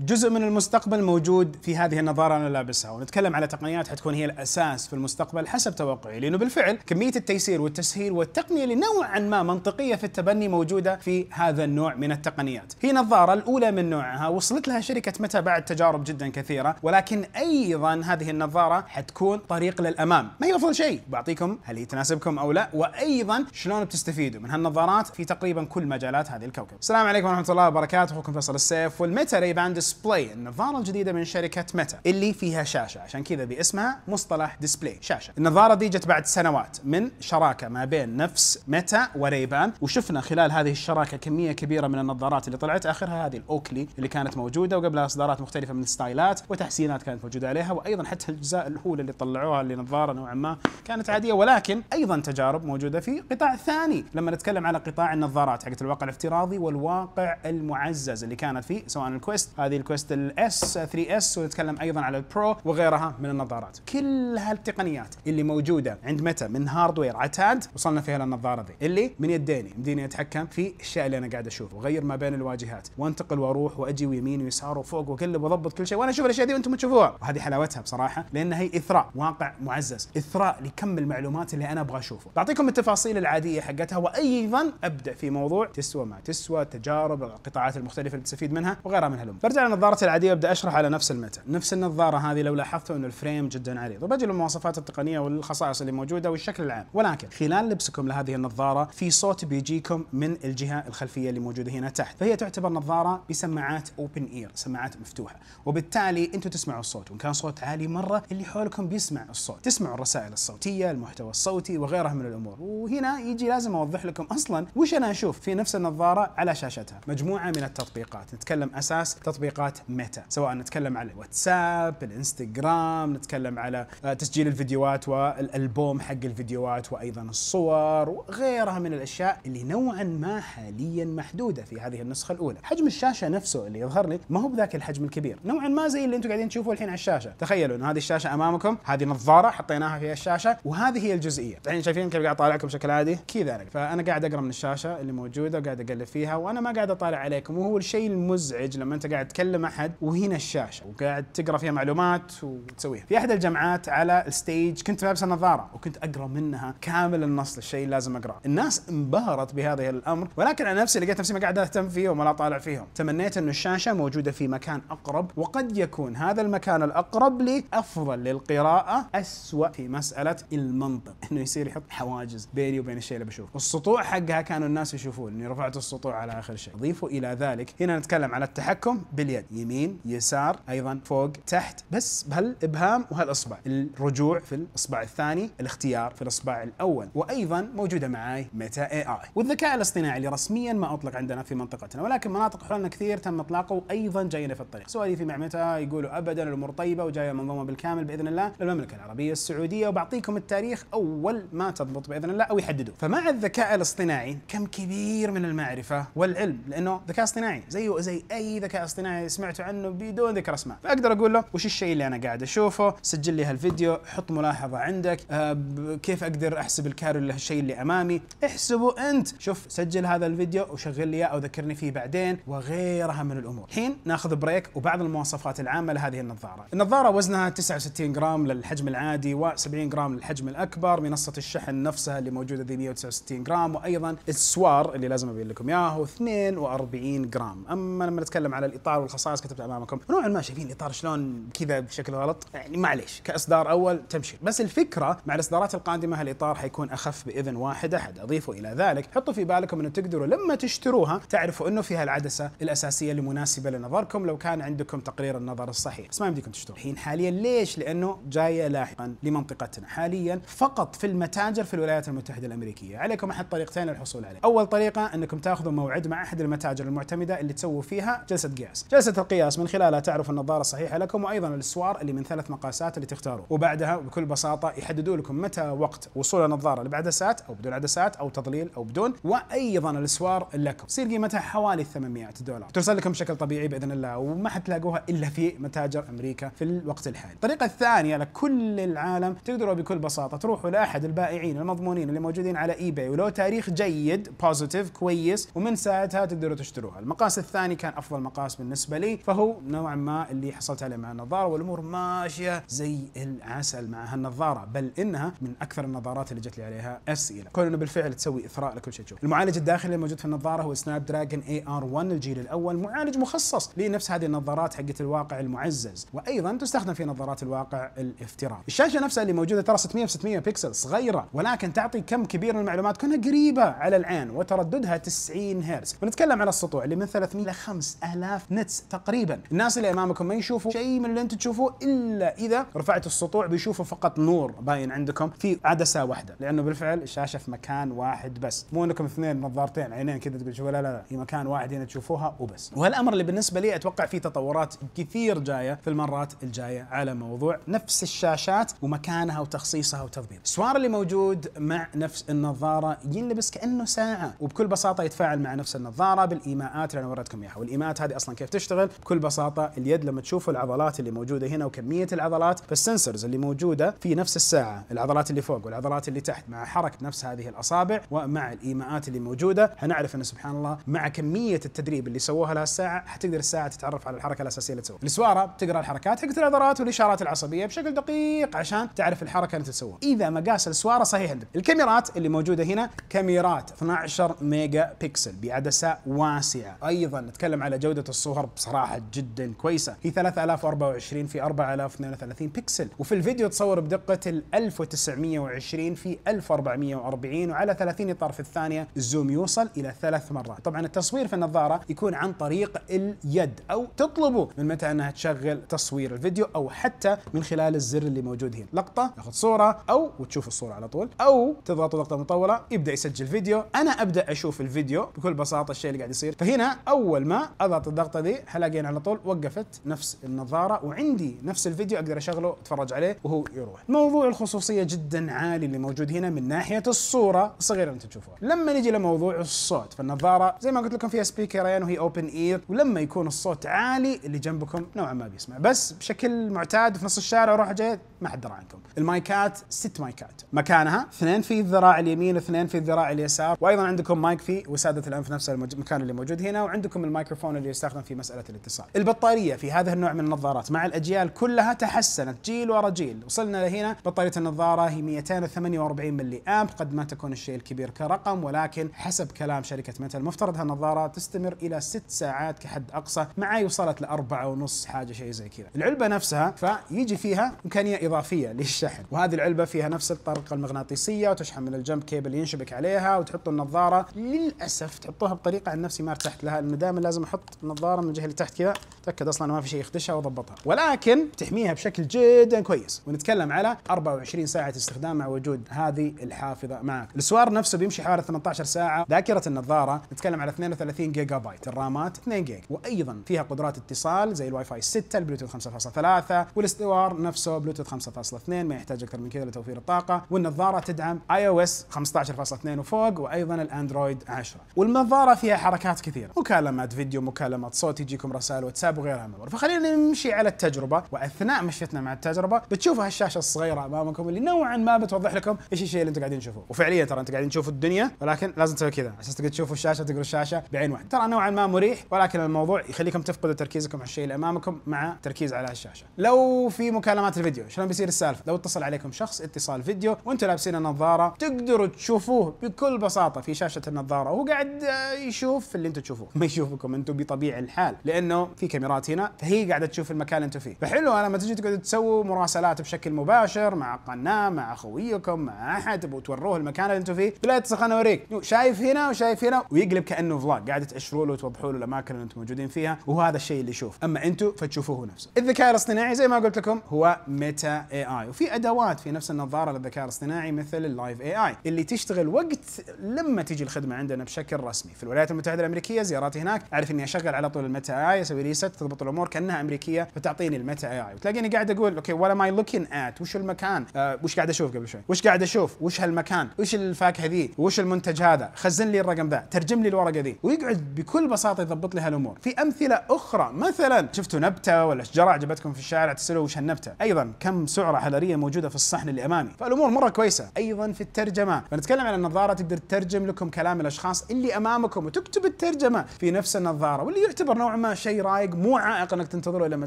جزء من المستقبل موجود في هذه النظارة أنا لابسها ونتكلم على تقنيات حتكون هي الأساس في المستقبل حسب توقعي لأنه بالفعل كمية التيسير والتسهيل والتقنية اللي نوعا ما منطقية في التبني موجودة في هذا النوع من التقنيات هي نظارة الأولى من نوعها وصلت لها شركة متى بعد تجارب جدا كثيرة ولكن أيضا هذه النظارة حتكون طريق للأمام ما هي أفضل شيء بعطيكم هل هي تناسبكم أو لا وأيضا شلون بتستفيدوا من هالنظارات في تقريبا كل مجالات هذه الكوكب السلام عليكم ورحمة الله وبركاته أخوكم فيصل السيف والميتا ريبان ديسبلاي النظاره الجديده من شركه ميتا اللي فيها شاشه عشان كذا باسمها مصطلح ديسبلاي شاشه النظاره دي جت بعد سنوات من شراكه ما بين نفس ميتا وريبان وشفنا خلال هذه الشراكه كميه كبيره من النظارات اللي طلعت اخرها هذه الاوكلي اللي كانت موجوده وقبلها اصدارات مختلفه من ستايلات وتحسينات كانت موجوده عليها وايضا حتى الاجزاء الاولى اللي طلعوها اللي نظاره نوعا ما كانت عاديه ولكن ايضا تجارب موجوده في قطاع ثاني لما نتكلم على قطاع النظارات حقت الواقع الافتراضي والواقع المعزز اللي كانت فيه سواء الكويست هذه هذه الكويست الاس 3 اس ونتكلم ايضا على البرو وغيرها من النظارات كل هالتقنيات اللي موجوده عند متى من هاردوير عتاد وصلنا فيها للنظاره ذي اللي من يديني مديني اتحكم في الاشياء اللي انا قاعد اشوفه واغير ما بين الواجهات وانتقل واروح واجي ويمين ويسار وفوق وكله واضبط كل شيء وانا اشوف الاشياء دي وانتم تشوفوها وهذه حلاوتها بصراحه لانها هي اثراء واقع معزز اثراء لكم المعلومات اللي انا ابغى اشوفه بعطيكم التفاصيل العاديه حقتها وايضا ابدا في موضوع تسوى ما تسوى تجارب القطاعات المختلفه اللي تستفيد منها وغيرها من هالامور برجع على نظارتي العاديه ابدا اشرح على نفس المتن، نفس النظاره هذه لو لاحظتوا انه الفريم جدا عريض، وبجي للمواصفات التقنيه والخصائص اللي موجوده والشكل العام، ولكن خلال لبسكم لهذه النظاره في صوت بيجيكم من الجهه الخلفيه اللي موجوده هنا تحت، فهي تعتبر نظاره بسماعات اوبن اير، سماعات مفتوحه، وبالتالي انتم تسمعوا الصوت، وان كان صوت عالي مره اللي حولكم بيسمع الصوت، تسمعوا الرسائل الصوتيه، المحتوى الصوتي وغيرها من الامور، وهنا يجي لازم اوضح لكم اصلا وش انا اشوف في نفس النظاره على شاشتها، مجموعه من التطبيقات، نتكلم اساس تطبيق تطبيقات ميتا سواء نتكلم على الواتساب الانستغرام نتكلم على آه، تسجيل الفيديوهات والالبوم حق الفيديوهات وايضا الصور وغيرها من الاشياء اللي نوعا ما حاليا محدوده في هذه النسخه الاولى حجم الشاشه نفسه اللي يظهر لك ما هو بذاك الحجم الكبير نوعا ما زي اللي انتم قاعدين تشوفوه الحين على الشاشه تخيلوا ان هذه الشاشه امامكم هذه نظاره حطيناها في الشاشه وهذه هي الجزئيه الحين شايفين كيف قاعد اطالعكم بشكل عادي كذا انا فانا قاعد اقرا من الشاشه اللي موجوده وقاعد اقلب فيها وانا ما قاعد اطالع عليكم وهو الشيء المزعج لما انت قاعد تكلم تكلم احد وهنا الشاشه وقاعد تقرا فيها معلومات وتسويها في احد الجامعات على الستيج كنت لابسه نظاره وكنت اقرا منها كامل النص الشيء اللي لازم اقراه الناس انبهرت بهذا الامر ولكن انا نفسي لقيت نفسي ما قاعد اهتم فيه وما طالع فيهم تمنيت انه الشاشه موجوده في مكان اقرب وقد يكون هذا المكان الاقرب لي افضل للقراءه اسوا في مساله المنطق انه يصير يحط حواجز بيني وبين الشيء اللي بشوفه السطوع حقها كانوا الناس يشوفون اني رفعت السطوع على اخر شيء اضيفوا الى ذلك هنا نتكلم على التحكم بال باليد يمين يسار ايضا فوق تحت بس بهالابهام وهالاصبع الرجوع في الاصبع الثاني الاختيار في الاصبع الاول وايضا موجوده معي ميتا اي اي والذكاء الاصطناعي اللي رسميا ما اطلق عندنا في منطقتنا ولكن مناطق حولنا كثير تم اطلاقه وايضا جاينا في الطريق سؤالي في مع متى يقولوا ابدا الامور طيبه وجايه منظومه بالكامل باذن الله للمملكه العربيه السعوديه وبعطيكم التاريخ اول ما تضبط باذن الله او يحددوا فمع الذكاء الاصطناعي كم كبير من المعرفه والعلم لانه ذكاء اصطناعي زيه زي اي ذكاء اصطناعي سمعتوا سمعت عنه بدون ذكر اسماء فاقدر اقول له وش الشيء اللي انا قاعد اشوفه سجل لي هالفيديو حط ملاحظه عندك أه كيف اقدر احسب الكارو الشيء اللي امامي احسبه انت شوف سجل هذا الفيديو وشغل لي اياه او ذكرني فيه بعدين وغيرها من الامور الحين ناخذ بريك وبعض المواصفات العامه لهذه النظاره النظاره وزنها 69 جرام للحجم العادي و70 جرام للحجم الاكبر منصه الشحن نفسها اللي موجوده ذي 169 جرام وايضا السوار اللي لازم ابين لكم اياه هو 42 جرام اما لما نتكلم على الاطار الخصائص كتبت امامكم نوعا ما شايفين الاطار شلون كذا بشكل غلط يعني معليش كاصدار اول تمشي بس الفكره مع الاصدارات القادمه الاطار حيكون اخف باذن واحد احد اضيفوا الى ذلك حطوا في بالكم انه تقدروا لما تشتروها تعرفوا انه فيها العدسه الاساسيه اللي مناسبه لنظركم لو كان عندكم تقرير النظر الصحيح بس ما يمديكم تشتروها الحين حاليا ليش لانه جايه لاحقا لمنطقتنا حاليا فقط في المتاجر في الولايات المتحده الامريكيه عليكم احد طريقتين للحصول عليه اول طريقه انكم تاخذوا موعد مع احد المتاجر المعتمده اللي تسووا فيها جلسه قياس جلسة القياس من خلالها تعرف النظارة الصحيحة لكم وأيضا السوار اللي من ثلاث مقاسات اللي تختاروا وبعدها بكل بساطة يحددوا لكم متى وقت وصول النظارة اللي بعدسات أو بدون عدسات أو تظليل أو بدون وأيضا السوار لكم تصير قيمتها حوالي 800 دولار توصل لكم بشكل طبيعي بإذن الله وما حتلاقوها إلا في متاجر أمريكا في الوقت الحالي الطريقة الثانية لكل العالم تقدروا بكل بساطة تروحوا لأحد البائعين المضمونين اللي موجودين على إي باي ولو تاريخ جيد بوزيتيف كويس ومن ساعتها تقدروا تشتروها المقاس الثاني كان أفضل مقاس بالنسبة بالنسبه لي فهو نوعا ما اللي حصلت عليه مع النظاره والامور ماشيه زي العسل مع هالنظاره بل انها من اكثر النظارات اللي جت لي عليها اسئله كون انه بالفعل تسوي اثراء لكل شيء تشوف المعالج الداخلي الموجود في النظاره هو سناب دراجون اي ار 1 الجيل الاول معالج مخصص لنفس هذه النظارات حقت الواقع المعزز وايضا تستخدم في نظارات الواقع الافتراضي الشاشه نفسها اللي موجوده ترى 600 في 600 بكسل صغيره ولكن تعطي كم كبير من المعلومات كونها قريبه على العين وترددها 90 هرتز ونتكلم على السطوع اللي من 300 ل 5000 نتس تقريبا الناس اللي امامكم ما يشوفوا شيء من اللي انتم تشوفوه الا اذا رفعت السطوع بيشوفوا فقط نور باين عندكم في عدسه واحده لانه بالفعل الشاشه في مكان واحد بس مو انكم اثنين نظارتين عينين كذا تقول شوفوا لا لا لا في مكان واحد هنا تشوفوها وبس وهالامر اللي بالنسبه لي اتوقع فيه تطورات كثير جايه في المرات الجايه على موضوع نفس الشاشات ومكانها وتخصيصها وتضبيط السوار اللي موجود مع نفس النظاره ينلبس كانه ساعه وبكل بساطه يتفاعل مع نفس النظاره بالايماءات اللي انا وريتكم اياها والايماءات هذه اصلا كيف تشتغل تشتغل بكل بساطه اليد لما تشوفوا العضلات اللي موجوده هنا وكميه العضلات فالسنسرز اللي موجوده في نفس الساعه العضلات اللي فوق والعضلات اللي تحت مع حركه نفس هذه الاصابع ومع الايماءات اللي موجوده هنعرف انه سبحان الله مع كميه التدريب اللي سووها لها الساعه حتقدر الساعه تتعرف على الحركه الاساسيه اللي تسويها السواره بتقرا الحركات حقت العضلات والاشارات العصبيه بشكل دقيق عشان تعرف الحركه اللي تسويها اذا مقاس السواره صحيح عندك الكاميرات اللي موجوده هنا كاميرات 12 ميجا بكسل بعدسه واسعه ايضا نتكلم على جوده الصور بصراحه جدا كويسه هي 3024 في 4032 بكسل وفي الفيديو تصور بدقه ال 1920 في 1440 وعلى 30 اطار في الثانيه الزوم يوصل الى ثلاث مرات طبعا التصوير في النظاره يكون عن طريق اليد او تطلبوا من متى انها تشغل تصوير الفيديو او حتى من خلال الزر اللي موجود هنا لقطه ناخذ صوره او وتشوف الصوره على طول او تضغطوا لقطة مطوله يبدا يسجل فيديو انا ابدا اشوف الفيديو بكل بساطه الشيء اللي قاعد يصير فهنا اول ما اضغط الضغطه ذي حلاقين على طول وقفت نفس النظاره وعندي نفس الفيديو اقدر اشغله اتفرج عليه وهو يروح موضوع الخصوصيه جدا عالي اللي موجود هنا من ناحيه الصوره الصغيره اللي انتم تشوفوها لما نجي لموضوع الصوت فالنظاره زي ما قلت لكم فيها سبيكرين وهي اوبن اير ولما يكون الصوت عالي اللي جنبكم نوعا ما بيسمع بس بشكل معتاد في نص الشارع اروح جاي ما حد درى عنكم المايكات ست مايكات مكانها اثنين في الذراع اليمين اثنين في الذراع اليسار وايضا عندكم مايك في وساده الانف نفس المكان اللي موجود هنا وعندكم الميكروفون اللي يستخدم في مسألة الاتصال البطارية في هذا النوع من النظارات مع الأجيال كلها تحسنت جيل ورا جيل وصلنا لهنا بطارية النظارة هي 248 ملي أمب قد ما تكون الشيء الكبير كرقم ولكن حسب كلام شركة متى المفترض هالنظارة تستمر إلى ست ساعات كحد أقصى معي وصلت لأربعة ونص حاجة شيء زي كذا العلبة نفسها فيجي فيها إمكانية إضافية للشحن وهذه العلبة فيها نفس الطريقة المغناطيسية وتشحن من الجنب كيبل ينشبك عليها وتحط النظارة للأسف تحطوها بطريقة عن نفسي ما ارتحت لها لأنه دائما لازم أحط النظارة من الجهه اللي تحت كذا تاكد اصلا ما في شيء يخدشها وضبطها ولكن تحميها بشكل جدا كويس ونتكلم على 24 ساعه استخدام مع وجود هذه الحافظه معك السوار نفسه بيمشي حوالي 18 ساعه ذاكره النظاره نتكلم على 32 جيجا بايت الرامات 2 جيجا وايضا فيها قدرات اتصال زي الواي فاي 6 البلوتوث 5.3 والاستوار نفسه بلوتوث 5.2 ما يحتاج اكثر من كذا لتوفير الطاقه والنظاره تدعم اي او اس 15.2 وفوق وايضا الاندرويد 10 والنظاره فيها حركات كثيره مكالمات فيديو مكالمات صوت تجيكم رسائل واتساب وغيرها من الامور فخلينا نمشي على التجربه واثناء مشيتنا مع التجربه بتشوفوا هالشاشه الصغيره امامكم اللي نوعا ما بتوضح لكم ايش الشيء اللي انتم قاعدين تشوفوه وفعليا ترى انتم قاعدين تشوفوا الدنيا ولكن لازم تسوي كذا عشان تقدر تشوفوا الشاشه تقرا الشاشه بعين واحده ترى نوعا ما مريح ولكن الموضوع يخليكم تفقدوا تركيزكم على الشيء اللي امامكم مع التركيز على الشاشه لو في مكالمات الفيديو شلون بيصير السالفه لو اتصل عليكم شخص اتصال فيديو وانتم لابسين النظاره تقدروا تشوفوه بكل بساطه في شاشه النظاره وهو قاعد يشوف اللي انتم تشوفوه ما يشوفكم انتم بطبيعه الحال لانه في كاميرات هنا فهي قاعده تشوف المكان اللي انتم فيه فحلو لما تجي تقعد تسووا مراسلات بشكل مباشر مع قناه مع اخويكم مع احد تبوا توروه المكان اللي انتم فيه لا يتصل انا اوريك شايف هنا وشايف هنا ويقلب كانه فلوج قاعد تاشروا له وتوضحوا له الاماكن اللي انتم موجودين فيها وهذا الشيء اللي يشوف اما انتم فتشوفوه نفسه الذكاء الاصطناعي زي ما قلت لكم هو ميتا اي اي وفي ادوات في نفس النظاره للذكاء الاصطناعي مثل اللايف اي اي اللي تشتغل وقت لما تجي الخدمه عندنا بشكل رسمي في الولايات المتحده الامريكيه زياراتي هناك اعرف اني اشغل على طول الميتا الميتا اي اسوي ريست تضبط الامور كانها امريكيه فتعطيني الميتا اي اي وتلاقيني قاعد اقول اوكي وات ام اي لوكينج ات وش المكان آه وش قاعد اشوف قبل شوي وش قاعد اشوف وش هالمكان وش الفاكهه ذي وش المنتج هذا خزن لي الرقم ذا ترجم لي الورقه ذي ويقعد بكل بساطه يضبط لي هالامور في امثله اخرى مثلا شفتوا نبته ولا شجره عجبتكم في الشارع تسالوا وش هالنبته ايضا كم سعره حراريه موجوده في الصحن اللي امامي فالامور مره كويسه ايضا في الترجمه فنتكلم عن النظاره تقدر تترجم لكم كلام الاشخاص اللي امامكم وتكتب الترجمه في نفس النظاره واللي يعتبر نوع ما شيء رايق مو عائق انك تنتظره لما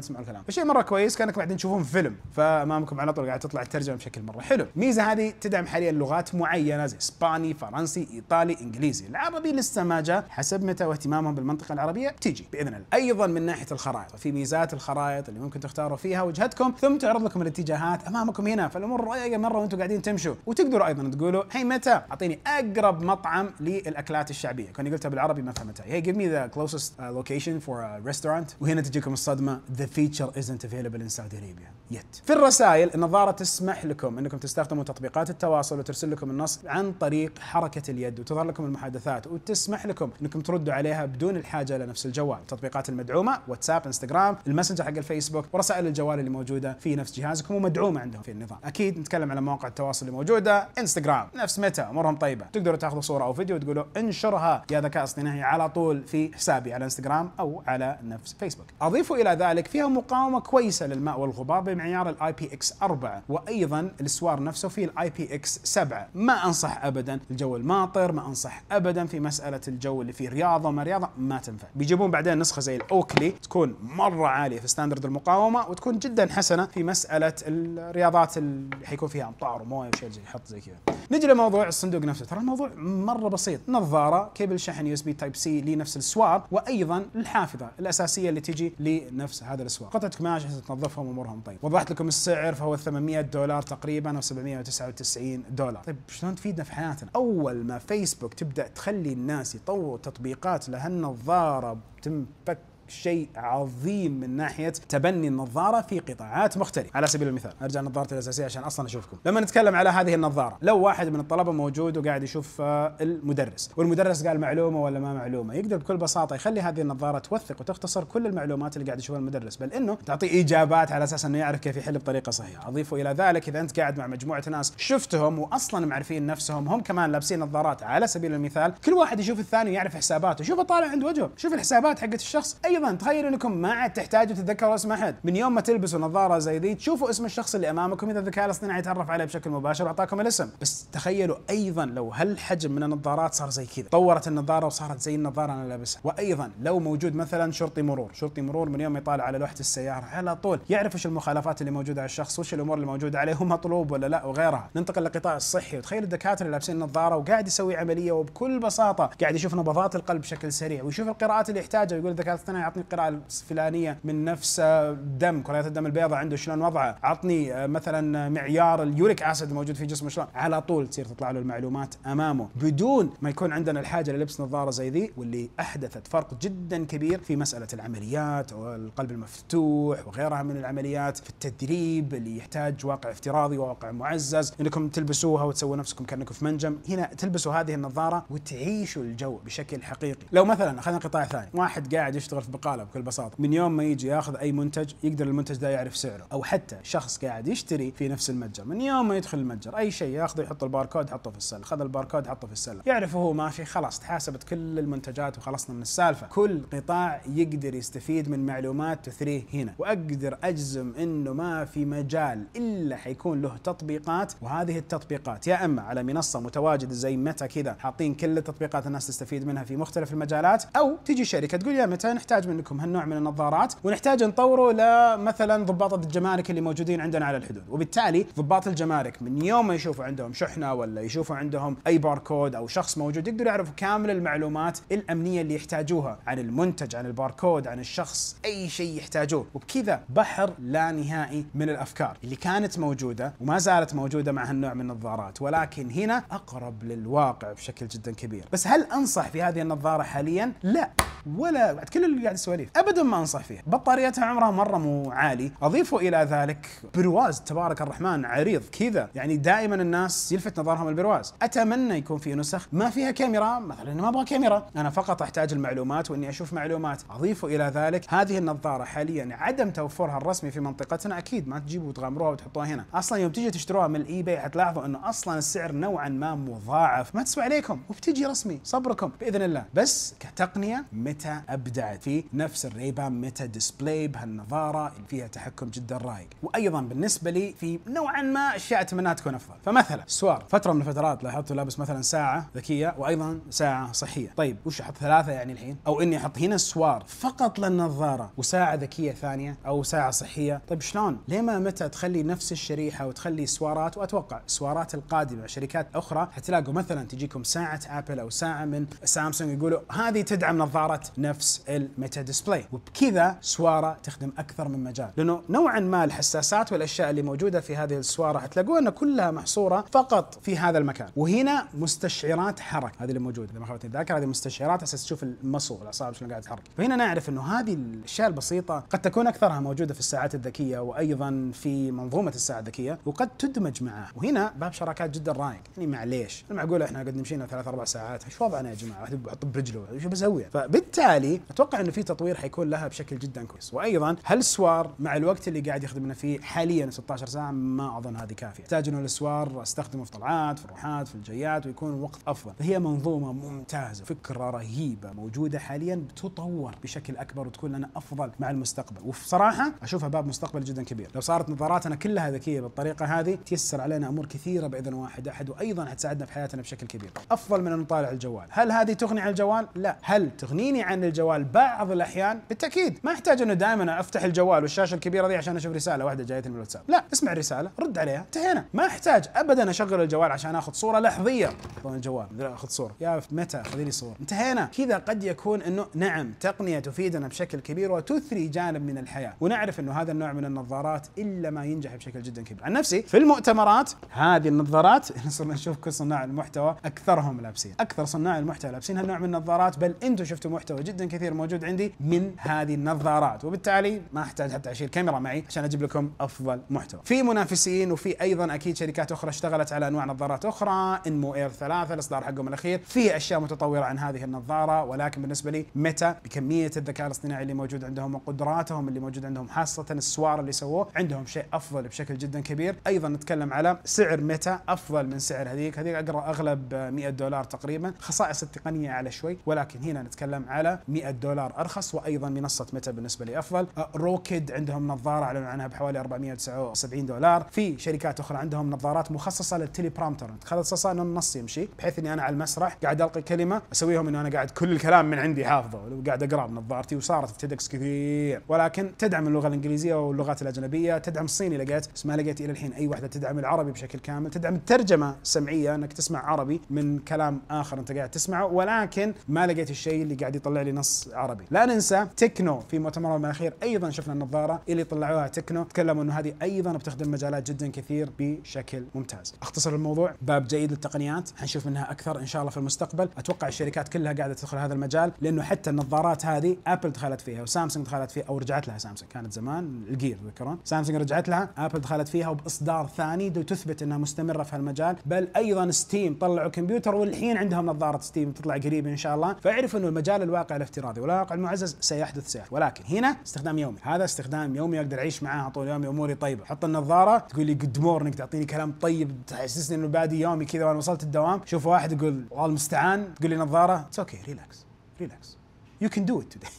تسمع الكلام فشيء مره كويس كانك قاعدين تشوفون فيلم فامامكم على طول قاعد تطلع الترجمه بشكل مره حلو الميزه هذه تدعم حاليا لغات معينه زي اسباني فرنسي ايطالي انجليزي العربي لسه ما جاء حسب متى واهتمامهم بالمنطقه العربيه تيجي باذن الله ايضا من ناحيه الخرائط في ميزات الخرائط اللي ممكن تختاروا فيها وجهتكم ثم تعرض لكم الاتجاهات امامكم هنا فالامور رايقه مره وانتم قاعدين تمشوا وتقدروا ايضا تقولوا هي متى اعطيني اقرب مطعم للاكلات الشعبيه كوني قلتها بالعربي ما فهمتها هي جيف مي ذا كلوزست لوكيشن فور ريستورانت uh, وهنا تجيكم الصدمه ذا فيتشر ازنت افيلبل ان سعودي اريبيا يت في الرسائل النظاره تسمح لكم انكم تستخدموا تطبيقات التواصل وترسل لكم النص عن طريق حركه اليد وتظهر لكم المحادثات وتسمح لكم انكم تردوا عليها بدون الحاجه لنفس الجوال التطبيقات المدعومه واتساب انستغرام الماسنجر حق الفيسبوك ورسائل الجوال اللي موجوده في نفس جهازكم ومدعومه عندهم في النظام اكيد نتكلم على مواقع التواصل اللي موجوده انستغرام نفس متى امورهم طيبه تقدروا تاخذوا صوره او فيديو وتقولوا انشرها يا ذكاء اصطناعي على طول في حسابي على انستغرام او على نفس فيسبوك اضيفوا الى ذلك فيها مقاومه كويسه للماء والغبار بمعيار الاي بي اكس 4 وايضا السوار نفسه فيه الاي بي اكس 7 ما انصح ابدا الجو الماطر ما انصح ابدا في مساله الجو اللي فيه رياضه ما رياضه ما تنفع بيجيبون بعدين نسخه زي الاوكلي تكون مره عاليه في ستاندرد المقاومه وتكون جدا حسنه في مساله الرياضات اللي حيكون فيها امطار ومويه وشيء زي حط زي كذا نجي لموضوع الصندوق نفسه ترى الموضوع مره بسيط نظاره كيبل شحن يو اس بي تايب سي لنفس السوار وايضا النافذه الاساسيه اللي تجي لنفس هذا الاسواق قطعه قماش تنظفهم امورهم طيب وضحت لكم السعر فهو 800 دولار تقريبا او 799 دولار طيب شلون تفيدنا في حياتنا اول ما فيسبوك تبدا تخلي الناس يطوروا تطبيقات لهالنظاره تنفك شيء عظيم من ناحيه تبني النظاره في قطاعات مختلفه على سبيل المثال ارجع نظارتي الاساسيه عشان اصلا اشوفكم لما نتكلم على هذه النظاره لو واحد من الطلبه موجود وقاعد يشوف آه، المدرس والمدرس قال معلومه ولا ما معلومه يقدر بكل بساطه يخلي هذه النظاره توثق وتختصر كل المعلومات اللي قاعد يشوفها المدرس بل انه تعطيه اجابات على اساس انه يعرف كيف يحل بطريقه صحيحه اضيفوا الى ذلك اذا انت قاعد مع مجموعه ناس شفتهم واصلا معرفين نفسهم هم كمان لابسين نظارات على سبيل المثال كل واحد يشوف الثاني يعرف حساباته شوف طالع عند وجهه شوف الحسابات حقت الشخص اي ايضا تخيلوا انكم ما عاد تحتاجوا تتذكروا اسم احد من يوم ما تلبسوا نظاره زي ذي تشوفوا اسم الشخص اللي امامكم اذا الذكاء الاصطناعي يتعرف عليه بشكل مباشر واعطاكم الاسم بس تخيلوا ايضا لو هالحجم من النظارات صار زي كذا طورت النظاره وصارت زي النظاره انا لابسها وايضا لو موجود مثلا شرطي مرور شرطي مرور من يوم يطالع على لوحه السياره على طول يعرف ايش المخالفات اللي موجوده على الشخص وش الامور اللي موجوده عليه مطلوب ولا لا وغيرها ننتقل للقطاع الصحي وتخيل الدكاتره لابسين نظاره وقاعد يسوي عمليه وبكل بساطه قاعد يشوف نبضات القلب بشكل سريع ويشوف القراءات اللي يحتاجها ويقول الذكاء الاصطناعي عطني القراءه الفلانيه من نفس الدم كريات الدم البيضاء عنده شلون وضعه عطني آه، مثلا آه، معيار اليوريك اسيد الموجود في جسمه شلون على طول تصير تطلع له المعلومات امامه بدون ما يكون عندنا الحاجه للبس نظاره زي ذي واللي احدثت فرق جدا كبير في مساله العمليات والقلب المفتوح وغيرها من العمليات في التدريب اللي يحتاج واقع افتراضي وواقع معزز انكم تلبسوها وتسووا نفسكم كانكم في منجم هنا تلبسوا هذه النظاره وتعيشوا الجو بشكل حقيقي لو مثلا اخذنا قطاع ثاني واحد قاعد يشتغل في القالب بكل بساطه من يوم ما يجي ياخذ اي منتج يقدر المنتج ده يعرف سعره او حتى شخص قاعد يشتري في نفس المتجر من يوم ما يدخل المتجر اي شيء ياخذه يحط الباركود يحطه في السله خذ الباركود حطه في السله يعرف هو ما في خلاص تحاسبت كل المنتجات وخلصنا من السالفه كل قطاع يقدر يستفيد من معلومات تثريه هنا واقدر اجزم انه ما في مجال الا حيكون له تطبيقات وهذه التطبيقات يا اما على منصه متواجده زي متى كذا حاطين كل التطبيقات الناس تستفيد منها في مختلف المجالات او تجي شركه تقول يا متى نحتاج منكم هالنوع من النظارات ونحتاج نطوره لمثلا ضباط الجمارك اللي موجودين عندنا على الحدود وبالتالي ضباط الجمارك من يوم ما يشوفوا عندهم شحنه ولا يشوفوا عندهم اي باركود او شخص موجود يقدروا يعرفوا كامل المعلومات الامنيه اللي يحتاجوها عن المنتج عن الباركود عن الشخص اي شيء يحتاجوه وبكذا بحر لا نهائي من الافكار اللي كانت موجوده وما زالت موجوده مع هالنوع من النظارات ولكن هنا اقرب للواقع بشكل جدا كبير بس هل انصح في هذه النظاره حاليا لا ولا بعد كل قاعد يسولف ابدا ما انصح فيه بطاريتها عمرها مره مو عالي اضيفوا الى ذلك برواز تبارك الرحمن عريض كذا يعني دائما الناس يلفت نظرهم البرواز اتمنى يكون في نسخ ما فيها كاميرا مثلا ما ابغى كاميرا انا فقط احتاج المعلومات واني اشوف معلومات اضيفوا الى ذلك هذه النظاره حاليا عدم توفرها الرسمي في منطقتنا اكيد ما تجيبوا وتغمروها وتحطوها هنا اصلا يوم تجي تشتروها من الاي باي حتلاحظوا انه اصلا السعر نوعا ما مضاعف ما تسوى عليكم وبتجي رسمي صبركم باذن الله بس كتقنيه متى ابدعت في نفس الريبان ميتا ديسبلاي بهالنظاره اللي فيها تحكم جدا رايق وايضا بالنسبه لي في نوعا ما اشياء اتمناها تكون افضل فمثلا سوار فتره من الفترات لاحظته لابس مثلا ساعه ذكيه وايضا ساعه صحيه طيب وش احط ثلاثه يعني الحين او اني احط هنا سوار فقط للنظاره وساعه ذكيه ثانيه او ساعه صحيه طيب شلون ليه ما متى تخلي نفس الشريحه وتخلي سوارات واتوقع السوارات القادمه شركات اخرى حتلاقوا مثلا تجيكم ساعه ابل او ساعه من سامسونج يقولوا هذه تدعم نظاره نفس المتى ميتا ديسبلاي وبكذا سواره تخدم اكثر من مجال لانه نوعا ما الحساسات والاشياء اللي موجوده في هذه السواره حتلاقوها انها كلها محصوره فقط في هذا المكان وهنا مستشعرات حركه هذه اللي موجوده اذا ما خابتني الذاكره هذه مستشعرات اساس تشوف المصو الاعصاب شلون قاعد تتحرك فهنا نعرف انه هذه الاشياء البسيطه قد تكون اكثرها موجوده في الساعات الذكيه وايضا في منظومه الساعه الذكيه وقد تدمج معها وهنا باب شراكات جدا رايق يعني معليش المعقوله احنا قد مشينا ثلاث اربع ساعات ايش وضعنا يا جماعه؟ بحط برجله ايش بسوي؟ فبالتالي اتوقع انه في في تطوير حيكون لها بشكل جدا كويس وايضا هل السوار مع الوقت اللي قاعد يخدمنا فيه حاليا 16 ساعه ما اظن هذه كافيه احتاج انه السوار استخدمه في طلعات في روحات في الجيات ويكون وقت افضل فهي منظومه ممتازه فكره رهيبه موجوده حاليا بتطور بشكل اكبر وتكون لنا افضل مع المستقبل وبصراحه اشوفها باب مستقبل جدا كبير لو صارت نظاراتنا كلها ذكيه بالطريقه هذه تيسر علينا امور كثيره باذن واحد احد وايضا حتساعدنا في حياتنا بشكل كبير افضل من ان نطالع الجوال هل هذه تغني عن الجوال لا هل تغنيني عن الجوال بعض بعض الاحيان بالتاكيد ما احتاج انه دائما افتح الجوال والشاشه الكبيره دي عشان اشوف رساله واحده جايتني من الواتساب لا اسمع الرساله رد عليها انتهينا ما احتاج ابدا اشغل الجوال عشان اخذ صوره لحظيه طبعا الجوال اخذ صوره يا متى خذي لي صور انتهينا كذا قد يكون انه نعم تقنيه تفيدنا بشكل كبير وتثري جانب من الحياه ونعرف انه هذا النوع من النظارات الا ما ينجح بشكل جدا كبير عن نفسي في المؤتمرات هذه النظارات صرنا نشوف كل صناع المحتوى اكثرهم لابسين اكثر صناع المحتوى لابسين هالنوع من النظارات بل انتم شفتوا محتوى جدا كثير موجود عندي عندي من هذه النظارات وبالتالي ما احتاج حتى اشيل كاميرا معي عشان اجيب لكم افضل محتوى في منافسين وفي ايضا اكيد شركات اخرى اشتغلت على انواع نظارات اخرى انمو اير 3 الاصدار حقهم الاخير في اشياء متطوره عن هذه النظاره ولكن بالنسبه لي متى بكميه الذكاء الاصطناعي اللي موجود عندهم وقدراتهم اللي موجود عندهم خاصه السوار اللي سووه عندهم شيء افضل بشكل جدا كبير ايضا نتكلم على سعر متى افضل من سعر هذيك هذيك اقرا اغلب 100 دولار تقريبا خصائص التقنيه اعلى شوي ولكن هنا نتكلم على 100 دولار ارخص وايضا منصه ميتا بالنسبه لي افضل روكيد عندهم نظاره اعلنوا عنها بحوالي 479 دولار في شركات اخرى عندهم نظارات مخصصه للتلي برامتر تخصصها انه النص يمشي بحيث اني انا على المسرح قاعد القي كلمه اسويهم انه انا قاعد كل الكلام من عندي حافظه وقاعد اقرا بنظارتي وصارت في تيدكس كثير ولكن تدعم اللغه الانجليزيه واللغات الاجنبيه تدعم الصيني لقيت بس ما لقيت الى الحين اي واحده تدعم العربي بشكل كامل تدعم الترجمه السمعيه انك تسمع عربي من كلام اخر انت قاعد تسمعه ولكن ما لقيت الشيء اللي قاعد يطلع لي نص عربي لا ننسى تكنو في مؤتمر الاخير ايضا شفنا النظاره اللي طلعوها تكنو تكلموا انه هذه ايضا بتخدم مجالات جدا كثير بشكل ممتاز اختصر الموضوع باب جيد للتقنيات حنشوف منها اكثر ان شاء الله في المستقبل اتوقع الشركات كلها قاعده تدخل هذا المجال لانه حتى النظارات هذه ابل دخلت فيها وسامسونج دخلت فيها او رجعت لها سامسونج كانت زمان الجير تذكرون سامسونج رجعت لها ابل دخلت فيها وباصدار ثاني تثبت انها مستمره في هالمجال بل ايضا ستيم طلعوا كمبيوتر والحين عندهم نظاره ستيم تطلع قريب ان شاء الله فاعرف انه المجال الواقع الافتراضي والواقع المعزز سيحدث سير ولكن هنا استخدام يومي هذا استخدام يومي اقدر اعيش معاه طول يومي اموري طيبه حط النظاره تقول لي جود مورنينج تعطيني كلام طيب تحسسني انه بادي يومي كذا وانا وصلت الدوام شوف واحد يقول والله المستعان تقول لي نظاره اتس اوكي ريلاكس ريلاكس يو كان دو ات توداي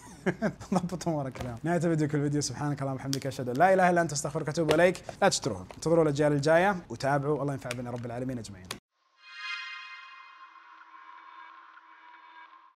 ضبط امورك اليوم نهايه الفيديو كل فيديو سبحانك اللهم وبحمدك اشهد ان لا اله الا انت استغفرك واتوب اليك لا تشتروها انتظروا الاجيال الجايه وتابعوا الله ينفع بنا رب العالمين اجمعين